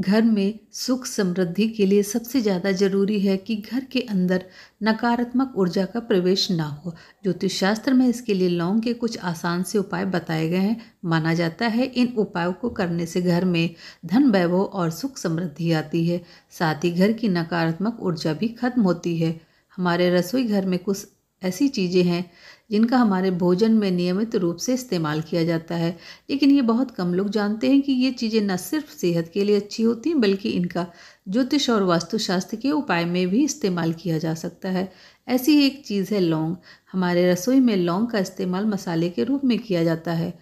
घर में सुख समृद्धि के लिए सबसे ज़्यादा जरूरी है कि घर के अंदर नकारात्मक ऊर्जा का प्रवेश ना हो ज्योतिष शास्त्र में इसके लिए लौंग के कुछ आसान से उपाय बताए गए हैं माना जाता है इन उपायों को करने से घर में धन वैभव और सुख समृद्धि आती है साथ ही घर की नकारात्मक ऊर्जा भी खत्म होती है हमारे रसोई घर में कुछ ऐसी चीज़ें हैं जिनका हमारे भोजन में नियमित रूप से इस्तेमाल किया जाता है लेकिन ये बहुत कम लोग जानते हैं कि ये चीज़ें न सिर्फ सेहत के लिए अच्छी होती हैं बल्कि इनका ज्योतिष और वास्तुशास्त्र के उपाय में भी इस्तेमाल किया जा सकता है ऐसी एक चीज़ है लौंग हमारे रसोई में लौंग का इस्तेमाल मसाले के रूप में किया जाता है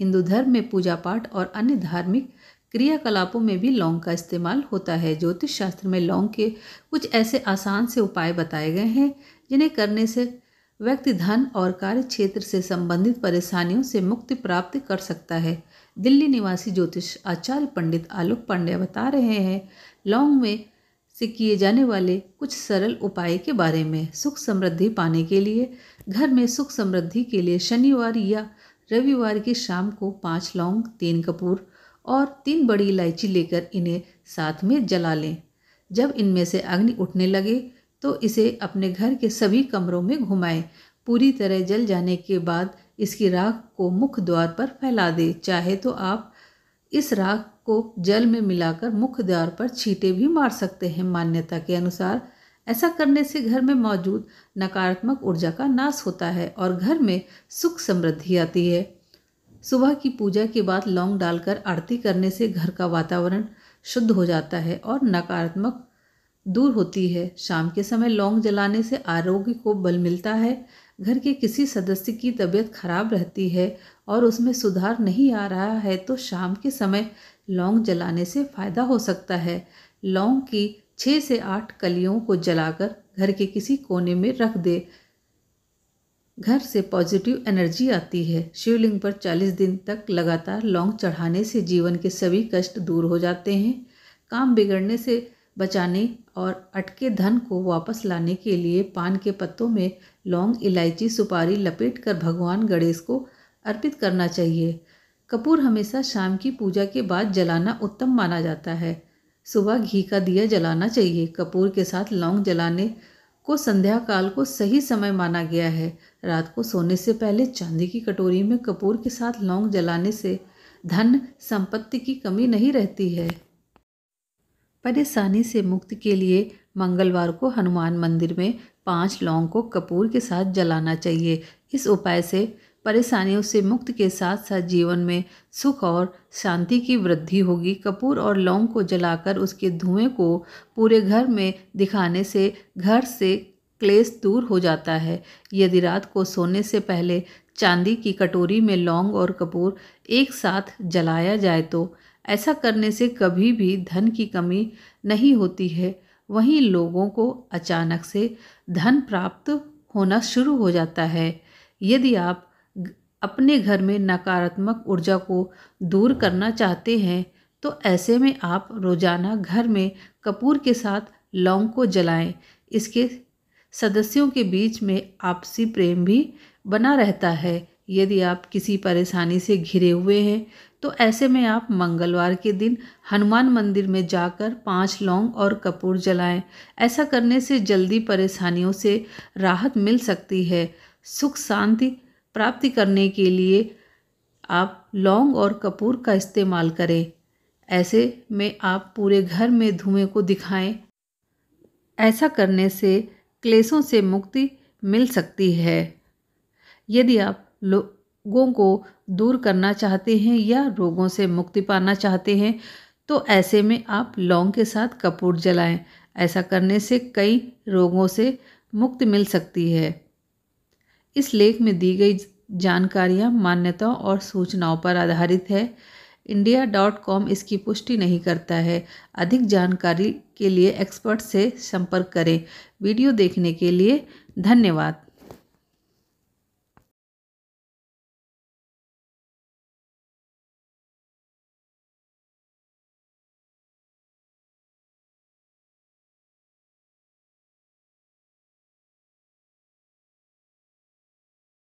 हिंदू धर्म में पूजा पाठ और अन्य धार्मिक क्रियाकलापों में भी लौंग का इस्तेमाल होता है ज्योतिष शास्त्र में लौंग के कुछ ऐसे आसान से उपाय बताए गए हैं जिन्हें करने से व्यक्ति धन और कार्य क्षेत्र से संबंधित परेशानियों से मुक्ति प्राप्त कर सकता है दिल्ली निवासी ज्योतिष आचार्य पंडित आलोक पांड्या बता रहे हैं लौंग में से किए जाने वाले कुछ सरल उपाय के बारे में सुख समृद्धि पाने के लिए घर में सुख समृद्धि के लिए शनिवार या रविवार की शाम को पाँच लौंग तीन कपूर और तीन बड़ी इलायची लेकर इन्हें साथ में जला लें जब इनमें से अग्नि उठने लगे तो इसे अपने घर के सभी कमरों में घुमाए पूरी तरह जल जाने के बाद इसकी राख को मुख्य द्वार पर फैला दें चाहे तो आप इस राख को जल में मिलाकर मुख्य द्वार पर छींटे भी मार सकते हैं मान्यता के अनुसार ऐसा करने से घर में मौजूद नकारात्मक ऊर्जा का नाश होता है और घर में सुख समृद्धि आती है सुबह की पूजा के बाद लौंग डालकर आरती करने से घर का वातावरण शुद्ध हो जाता है और नकारात्मक दूर होती है शाम के समय लौंग जलाने से आरोग्य को बल मिलता है घर के किसी सदस्य की तबीयत खराब रहती है और उसमें सुधार नहीं आ रहा है तो शाम के समय लौंग जलाने से फ़ायदा हो सकता है लौंग की छः से आठ कलियों को जलाकर घर के किसी कोने में रख दे घर से पॉजिटिव एनर्जी आती है शिवलिंग पर चालीस दिन तक लगातार लौंग चढ़ाने से जीवन के सभी कष्ट दूर हो जाते हैं काम बिगड़ने से बचाने और अटके धन को वापस लाने के लिए पान के पत्तों में लौंग इलायची सुपारी लपेट कर भगवान गणेश को अर्पित करना चाहिए कपूर हमेशा शाम की पूजा के बाद जलाना उत्तम माना जाता है सुबह घी का दिया जलाना चाहिए कपूर के साथ लौंग जलाने को संध्या काल को सही समय माना गया है रात को सोने से पहले चांदी की कटोरी में कपूर के साथ लौंग जलाने से धन संपत्ति की कमी नहीं रहती है परेशानी से मुक्त के लिए मंगलवार को हनुमान मंदिर में पांच लौंग को कपूर के साथ जलाना चाहिए इस उपाय से परेशानियों से मुक्त के साथ साथ जीवन में सुख और शांति की वृद्धि होगी कपूर और लौंग को जलाकर उसके धुएं को पूरे घर में दिखाने से घर से क्लेश दूर हो जाता है यदि रात को सोने से पहले चांदी की कटोरी में लौंग और कपूर एक साथ जलाया जाए तो ऐसा करने से कभी भी धन की कमी नहीं होती है वहीं लोगों को अचानक से धन प्राप्त होना शुरू हो जाता है यदि आप अपने घर में नकारात्मक ऊर्जा को दूर करना चाहते हैं तो ऐसे में आप रोज़ाना घर में कपूर के साथ लौंग को जलाएं इसके सदस्यों के बीच में आपसी प्रेम भी बना रहता है यदि आप किसी परेशानी से घिरे हुए हैं तो ऐसे में आप मंगलवार के दिन हनुमान मंदिर में जाकर पांच लौंग और कपूर जलाएं ऐसा करने से जल्दी परेशानियों से राहत मिल सकती है सुख शांति प्राप्ति करने के लिए आप लौंग और कपूर का इस्तेमाल करें ऐसे में आप पूरे घर में धुएं को दिखाएं ऐसा करने से क्लेशों से मुक्ति मिल सकती है यदि आप लोगों को दूर करना चाहते हैं या रोगों से मुक्ति पाना चाहते हैं तो ऐसे में आप लौंग के साथ कपूर जलाएं ऐसा करने से कई रोगों से मुक्ति मिल सकती है इस लेख में दी गई जानकारियाँ मान्यताओं और सूचनाओं पर आधारित है इंडिया डॉट कॉम इसकी पुष्टि नहीं करता है अधिक जानकारी के लिए एक्सपर्ट से संपर्क करें वीडियो देखने के लिए धन्यवाद